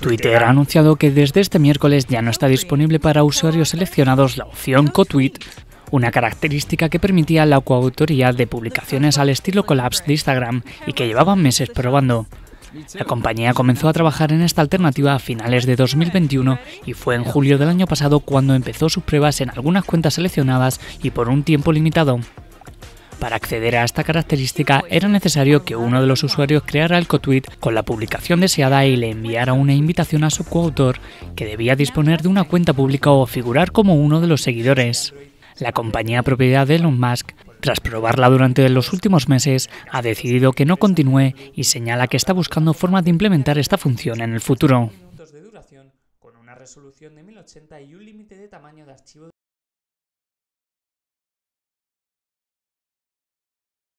Twitter ha anunciado que desde este miércoles ya no está disponible para usuarios seleccionados la opción CoTweet, una característica que permitía la coautoría de publicaciones al estilo Collapse de Instagram y que llevaban meses probando. La compañía comenzó a trabajar en esta alternativa a finales de 2021 y fue en julio del año pasado cuando empezó sus pruebas en algunas cuentas seleccionadas y por un tiempo limitado. Para acceder a esta característica era necesario que uno de los usuarios creara el cotweet con la publicación deseada y le enviara una invitación a su coautor que debía disponer de una cuenta pública o figurar como uno de los seguidores. La compañía propiedad de Elon Musk tras probarla durante los últimos meses, ha decidido que no continúe y señala que está buscando formas de implementar esta función en el futuro.